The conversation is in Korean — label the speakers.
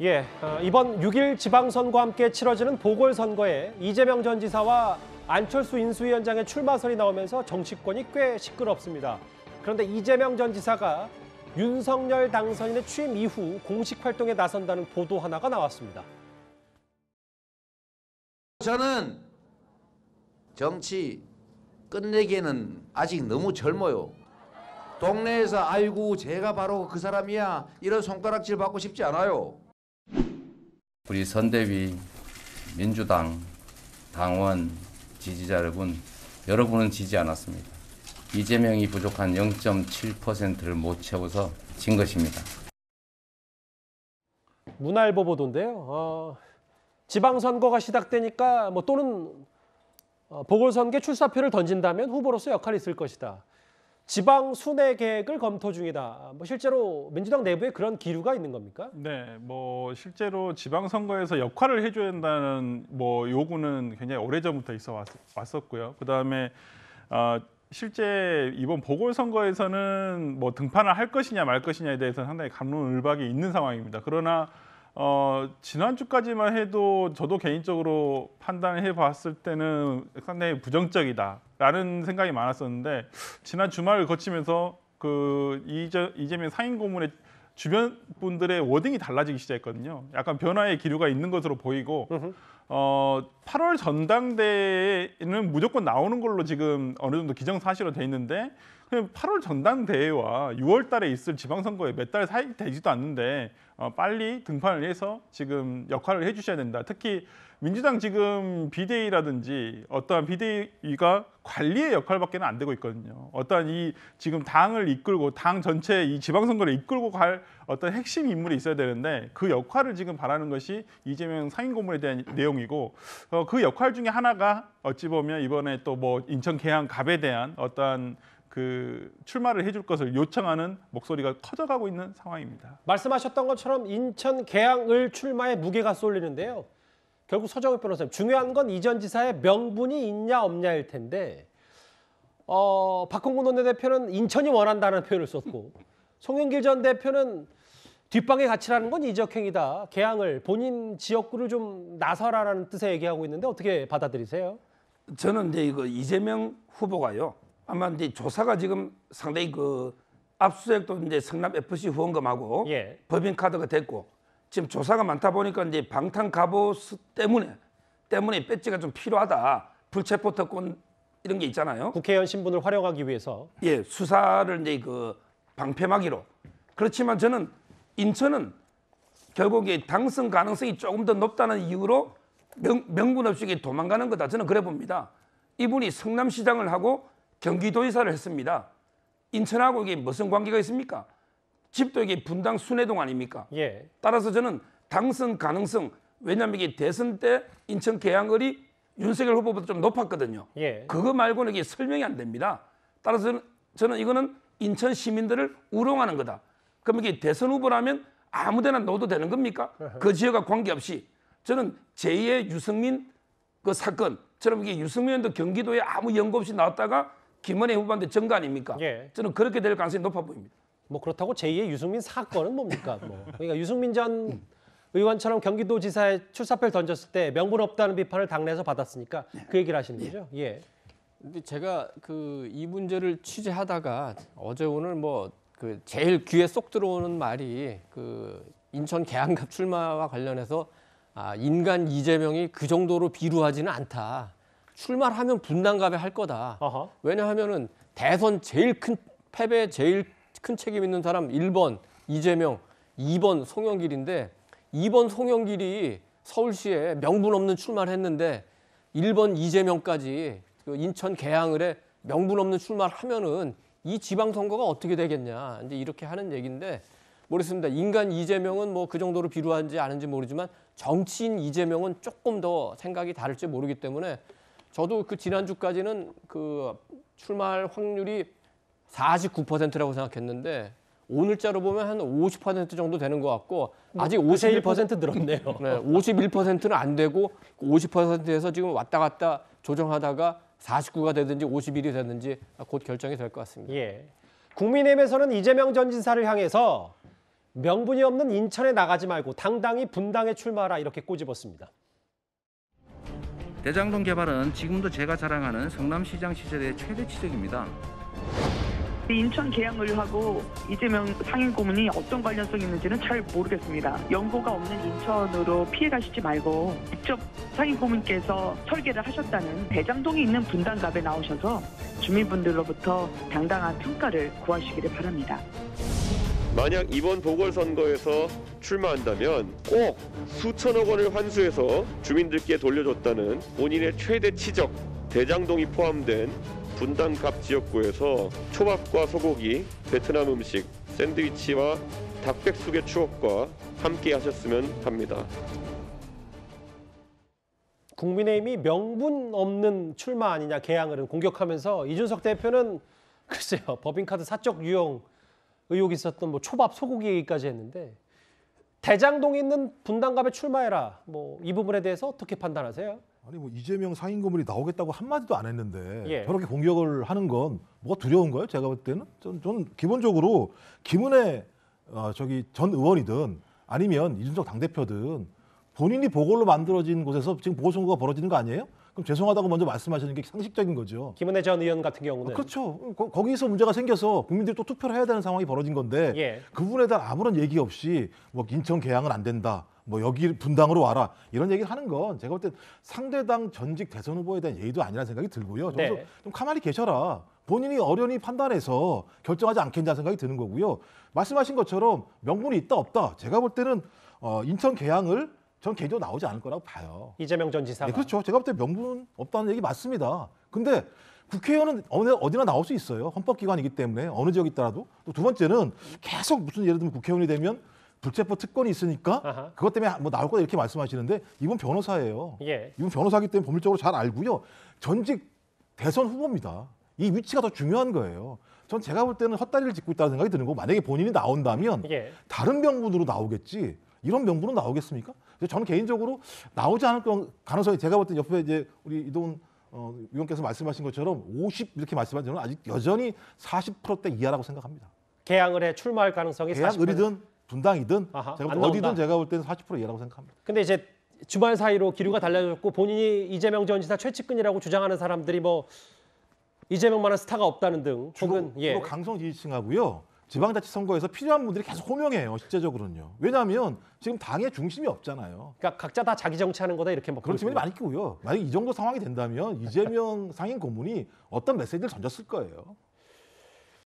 Speaker 1: 예, 어, 이번 6일 지방선거와 함께 치러지는 보궐선거에 이재명 전 지사와 안철수 인수위원장의 출마설이 나오면서 정치권이 꽤 시끄럽습니다. 그런데 이재명 전 지사가 윤석열 당선인의 취임 이후 공식 활동에 나선다는 보도 하나가 나왔습니다.
Speaker 2: 저는 정치 끝내기에는 아직 너무 젊어요. 동네에서 아이고 제가 바로 그 사람이야
Speaker 1: 이런 손가락질 받고 싶지 않아요.
Speaker 2: 우리 선대위 민주당 당원 지지자 여러분, 여러분은 지지 않았습니다. 이재명이 부족한 0.7%를 못 채워서 진 것입니다.
Speaker 1: 문화보보도인데요 어, 지방선거가 시작되니까 뭐 또는 어, 보궐선거 출사표를 던진다면 후보로서 역할이 있을 것이다. 지방 순회 계획을 검토 중이다. 뭐 실제로 민주당 내부에 그런 기류가 있는 겁니까?
Speaker 3: 네, 뭐 실제로 지방 선거에서 역할을 해줘야 한다는 뭐 요구는 굉장히 오래 전부터 있어 왔, 었고요 그다음에 어, 실제 이번 보궐선거에서는 뭐 등판을 할 것이냐 말 것이냐에 대해서는 상당히 감론을박이 있는 상황입니다. 그러나 어, 지난주까지만 해도 저도 개인적으로 판단 해봤을 때는 상당히 부정적이다라는 생각이 많았었는데 지난 주말을 거치면서 그 이재명 상인 고문의 주변 분들의 워딩이 달라지기 시작했거든요. 약간 변화의 기류가 있는 것으로 보이고 어, 8월 전당대회는 무조건 나오는 걸로 지금 어느 정도 기정사실화 돼 있는데 그냥 8월 전당대회와 6월 달에 있을 지방선거에 몇 달 사이 되지도 않는데 어, 빨리 등판을 해서 지금 역할을 해주셔야 된다. 특히 민주당 지금 비대위라든지 어떠한 비대위가 관리의 역할밖에 는안 되고 있거든요. 어떠한 이 지금 당을 이끌고 당 전체 이 지방선거를 이끌고 갈 어떤 핵심 인물이 있어야 되는데 그 역할을 지금 바라는 것이 이재명 상임고문에 대한 내용이고 어, 그 역할 중에 하나가 어찌 보면 이번에 또 뭐 인천 개항 갑에 대한 어떠한 그 출마를 해줄 것을 요청하는 목소리가 커져가고 있는 상황입니다. 말씀하셨던 것처럼 인천 개항을 출마에 무게가 쏠리는데요. 결국 서정욱
Speaker 1: 변호사님 중요한 건 이전 지사의 명분이 있냐 없냐일 텐데 어, 박홍근 원내대표는 인천이 원한다는 표현을 썼고 송영길 전 대표는 뒷방에 갇히라는 건 이적행위다. 개항을 본인 지역구를 좀 나서라라는
Speaker 4: 뜻에 얘기하고 있는데 어떻게 받아들이세요? 저는 이제 이거 이재명 후보가요. 아마 이제 조사가 지금 상당히 그 압수수색도 이제 성남 FC 후원금하고 예. 법인카드가 됐고 지금 조사가 많다 보니까 이제 방탄 갑옷 때문에 때문에 배지가 좀 필요하다 불체포 특권 이런 게 있잖아요. 국회의원 신분을 활용하기 위해서 예 수사를 이제 그 방패막이로 그렇지만 저는 인천은 결국에 당선 가능성이 조금 더 높다는 이유로 명, 명분 없이 도망가는 거다 저는 그래 봅니다. 이분이 성남시장을 하고 경기도의사를 했습니다. 인천하고 이게 무슨 관계가 있습니까? 집도 이게 분당 순회동 아닙니까? 예. 따라서 저는 당선 가능성 왜냐하면 이게 대선 때 인천 계양거리 윤석열 후보보다 좀 높았거든요. 예. 그거 말고는 이게 설명이 안 됩니다. 따라서 저는, 이거는 인천 시민들을 우롱하는 거다. 그럼 이게 대선 후보라면 아무데나 넣어도 되는 겁니까? 그 지역과 관계없이 저는 제2의 유승민 그 사건처럼 이게 유승민 의원도 경기도에 아무 연고 없이 나왔다가 김은혜 후보한테 정가 아닙니까? 예. 저는 그렇게 될 가능성이 높아 보입니다. 뭐 그렇다고 제2의 유승민 사건은
Speaker 1: 뭡니까? 뭐 그러니까 유승민 전 의원처럼 경기도지사에 출사표를 던졌을 때 명분 없다는 비판을 당내에서
Speaker 2: 받았으니까 네. 그 얘기를 하시는 거죠? 예. 예. 근데 제가 그 이 문제를 취재하다가 어제 오늘 뭐 그 제일 귀에 쏙 들어오는 말이 그 인천 계양갑 출마와 관련해서 아 인간 이재명이 그 정도로 비루하지는 않다. 출마하면 분당갑에 할 거다. 아하. 왜냐하면은 대선 제일 큰 패배 제일 큰 책임 있는 사람 1번 이재명, 2번 송영길인데 2번 송영길이 서울시에 명분 없는 출마를 했는데 1번 이재명까지 그 인천 개항을 에 명분 없는 출마를 하면은 이 지방선거가 어떻게 되겠냐 이제 이렇게 하는 얘긴데 모르겠습니다. 인간 이재명은 뭐 그 정도로 비루한지 아는지 모르지만 정치인 이재명은 조금 더 생각이 다를지 모르기 때문에 저도 그 지난주까지는 그 출마할 확률이 49%라고 생각했는데 오늘자로 보면 한 50% 정도 되는 것 같고 뭐 아직 51% 늘었네요. 네, 51%는 안 되고 50%에서 지금 왔다 갔다 조정하다가 49가 되든지 51이 되든지 곧 결정이 될 것 같습니다.
Speaker 1: 예. 국민의힘에서는
Speaker 2: 이재명 전지사를
Speaker 1: 향해서 명분이 없는 인천에 나가지 말고 당당히 분당에 출마하라 이렇게 꼬집었습니다.
Speaker 2: 대장동 개발은 지금도 제가 자랑하는 성남시장 시절의 최대 치적입니다.
Speaker 1: 인천 계양을하고 이재명 상인 고문이 어떤 관련성이 있는지는 잘 모르겠습니다. 연고가 없는 인천으로 피해 가시지 말고 직접 상인 고문께서 설계를 하셨다는 대장동이 있는 분당갑에 나오셔서 주민분들로부터
Speaker 3: 당당한 평가를 구하시기를 바랍니다.
Speaker 4: 만약 이번
Speaker 1: 보궐선거에서 출마한다면 꼭 수천억 원을 환수해서 주민들께 돌려줬다는 본인의 최대 치적 대장동이 포함된 분당갑 지역구에서 초밥과 소고기, 베트남 음식, 샌드위치와 닭백숙의 추억과 함께 하셨으면 합니다. 국민의힘이 명분 없는 출마 아니냐 개항을 공격하면서 이준석 대표는 글쎄요 법인카드 사적 유용 의혹이 있었던 뭐 초밥 소고기 얘기까지 했는데 대장동에 있는 분당갑에 출마해라. 뭐 이 부분에 대해서 어떻게 판단하세요?
Speaker 5: 아니 뭐 이재명 상임고문이 나오겠다고 한마디도 안 했는데 예. 저렇게 공격을 하는 건 뭐가 두려운가요? 제가 볼 때는 저는 기본적으로 김은혜 어, 저기 전 의원이든 아니면 이준석 당대표든 본인이 보궐로 만들어진 곳에서 지금 보궐선거가 벌어지는 거 아니에요? 그럼 죄송하다고 먼저 말씀하시는 게 상식적인 거죠.
Speaker 1: 김은혜 전 의원 같은 경우는 아, 그렇죠.
Speaker 5: 음, 거, 기서 문제가 생겨서 국민들이 또 투표를 해야 되는 상황이 벌어진 건데 예. 그분에 대한 아무런 얘기 없이 뭐 인천 개항은 안 된다. 뭐 여기 분당으로 와라 이런 얘기를 하는 건 제가 볼 때 상대당 전직 대선 후보에 대한 예의도 아니라는 생각이 들고요. 네. 좀, 좀 가만히 계셔라. 본인이 어련히 판단해서 결정하지 않겠냐는 생각이 드는 거고요. 말씀하신 것처럼 명분이 있다 없다. 제가 볼 때는 어, 인천 개항을 전 개인적으로 나오지 않을 거라고 봐요. 이재명 전 지사가. 네, 그렇죠. 제가 볼 때 명분 없다는 얘기 맞습니다. 근데 국회의원은 어느, 어디나 나올 수 있어요. 헌법기관이기 때문에 어느 지역에 있더라도. 또 두 번째는 계속 무슨 예를 들면 국회의원이 되면 불체포 특권이 있으니까 아하. 그것 때문에 뭐 나올 거다 이렇게 말씀하시는데 이분 변호사예요. 예. 이분 변호사기 때문에 법률적으로 잘 알고요. 전직 대선 후보입니다. 이 위치가 더 중요한 거예요. 전 제가 볼 때는 헛다리를 짚고 있다는 생각이 드는 거고 만약에 본인이 나온다면 예. 다른 명분으로 나오겠지 이런 명분은 나오겠습니까? 그래서 저는 개인적으로 나오지 않을 가능성이 제가 볼 때 옆에 이제 우리 이동훈 어, 위원께서 말씀하신 것처럼 50 이렇게 말씀하신 저는 아직 여전히 40%대 이하라고 생각합니다.
Speaker 1: 개항을 해 출마할 가능성이 개항을이든
Speaker 5: 분당이든 아하, 제가 어디든 나온다. 제가 볼 때는 40% 이하라고 생각합니다. 근데 이제 주말 사이로 기류가 달라졌고
Speaker 1: 본인이 이재명 전 지사 최측근이라고 주장하는 사람들이 뭐 이재명만한 스타가 없다는
Speaker 5: 등 주로, 혹은 예. 주로 강성 지지층하고요. 지방자치 선거에서 필요한 분들이 계속 호명해요. 실제적으로는요. 왜냐하면 지금 당의 중심이 없잖아요. 그러니까 각자 다 자기 정치하는 거다 이렇게 뭐 그런 측면이 많이 끼고요. 만약 이 정도 상황이 된다면 이재명 상임 고문이 어떤 메시지를 던졌을 거예요.